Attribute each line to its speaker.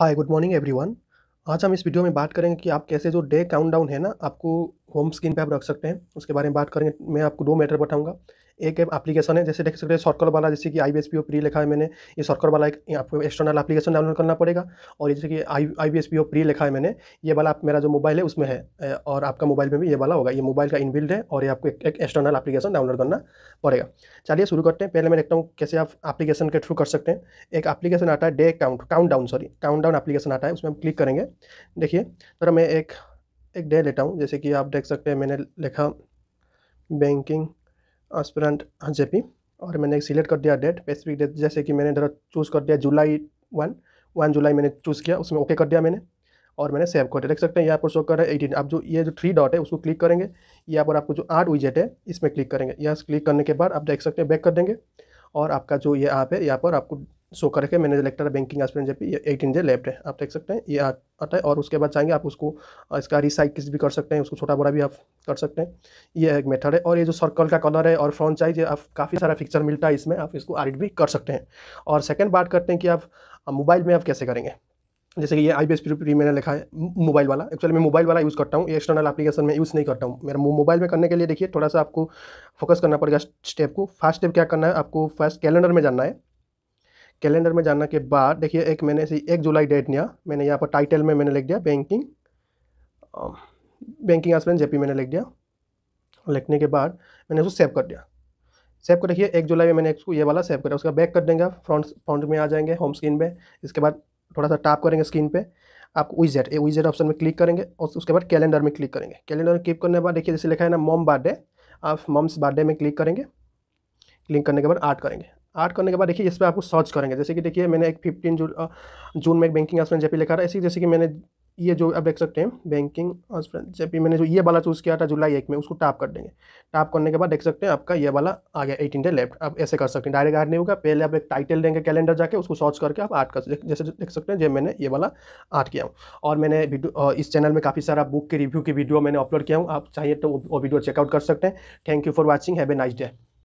Speaker 1: hi good morning everyone आज हम इस वीडियो में बात करेंगे कि आप कैसे जो डे काउंटडाउन है ना आपको होम स्क्रीन पे आप रख सकते हैं उसके बारे में बात करेंगे मैं आपको दो मैटर बताऊंगा एक एप्लीकेशन है जैसे देख सकते हैं सर्कल वाला जैसे कि I B S P O pre लिखा है मैंने ये सर्कल वाला एक आपको एक्सटर्नल एप्लीकेशन डाउनलोड करना पड़ेगा और जैसे कि I I B S P O pre लिखा है मैंने ये वाला आप मेरा जो मोबाइल है उसमें है और आपका मोबाइल में भी ये वाला होगा ये मोबाइल का इनबिल्ड है और ये आपको एक, एक एक्सटर्नल एप्लीकेशन डाउनलोड करना पड़ेगा चलिए शुरू करते हैं पहले मैं देखता हूँ कैसे आप एप्लीकेशन के थ्रू कर सकते हैं एक एप्लीकेशन आता है day count countdown sorry countdown आता है उसमें हम क्लिक करेंगे देखिए जरा मैं एक एक डे लेता हूँ जैसे कि आप देख सकते हैं मैंने लिखा बैंकिंग एस्पिरेंट जेपी और मैंने सिलेक्ट कर दिया डेट स्पेसिफिक डेट जैसे कि मैंने इधर चूज़ कर दिया जुलाई वन वन जुलाई मैंने चूज़ किया उसमें ओके कर दिया मैंने और मैंने सेव कर दिया देख सकते हैं यहाँ पर शो कर रहा है एटीन आप जो ये जो थ्री डॉट है उसको क्लिक करेंगे यहाँ पर आपको जो आठ विजेट है इसमें क्लिक करेंगे यहाँ क्लिक करने के बाद आप देख सकते हैं बैक कर देंगे और आपका जो ये ऐप है यहाँ पर आपको शो करके मैंने लेक्टर बैंकिंग एक्सपीरियंस जब एटीन डे लेफ्ट है आप देख सकते हैं ये आता है और उसके बाद चाहेंगे आप उसको इसका रिसाइकिल भी कर सकते हैं उसको छोटा बड़ा भी आप कर सकते हैं ये एक मेथड है और ये जो सर्कल का कलर है और फ्रॉन्ट साइज आप काफ़ी सारा फिक्चर मिलता है इसमें आप इसको एडिट भी कर सकते हैं और सेकेंड बात करते हैं कि आप मोबाइल में आप कैसे करेंगे जैसे कि ये आई बी एस प्री मैंने लिखा है मोबाइल वाला एक्चुअली मैं मोबाइल वाला यूज़ करता हूँ ये एक्सटर्नल एप्लीकेशन में यूज़ नहीं करता हूँ मेरा मोबाइल में करने के लिए देखिए थोड़ा सा आपको फोकस करना पड़ेगा स्टेप को फर्स्ट स्टेप क्या करना है आपको फर्स्ट कैलेंडर में जाना है कैलेंडर में जाना के बाद देखिए एक मैंने से एक जुलाई डेट लिया मैंने यहाँ पर टाइटल में मैंने लिख दिया बैंकिंग बैंकिंग हस्बैंड जेपी मैंने लिख दिया लिखने के बाद मैंने उसको सेव कर दिया सेव कर रखिए एक जुलाई में मैंने इसको ये वाला सेव करा उसका बैक कर देंगे फ्रंट फ्रंट में आ जाएंगे होम स्क्रीन पर इसके बाद थोड़ा सा टाप करेंगे स्क्रीन पर आप विजेट ए विजेट ऑप्शन में क्लिक करेंगे और उसके बाद कैलेंडर में क्लिक करेंगे कैलेंडर में क्लिक करने के बाद देखिए जैसे लिखा है ना मॉम बर्थडे आप मम्स बर्थडे में क्लिक करेंगे क्लिक करने के बाद आर्ट करेंगे ऐड करने के बाद देखिए इस पर आपको सर्च करेंगे जैसे कि देखिए मैंने एक फिफ्टीन जून जून में एक बैंकिंग एप्स जेपी लिखा था ऐसे जैसे कि मैंने ये जो आप देख सकते हैं बैंकिंग जेपी मैंने जो ये वाला चूज़ किया था जुलाई एक में उसको टाप कर देंगे टाप करने के बाद देख सकते हैं आपका ये वाला आ गया एटीन डे लेफ्ट आप ऐसे कर सकते हैं डायरेक्ट ऐड नहीं होगा पहले आप एक टाइटल देंगे कैलेंडर जाके उसको सर्च करके आप आर्ट कर जैसे देख सकते हैं जो मैंने ये वाला आर्ट किया हूँ और मैंने वीडियो इस चैनल में काफ़ी सारा बुक के रिव्यू की वीडियो मैंने अपलोड किया हूँ आप चाहिए तो वो वीडियो चेकआउट कर सकते हैं thank you for watching have a nice day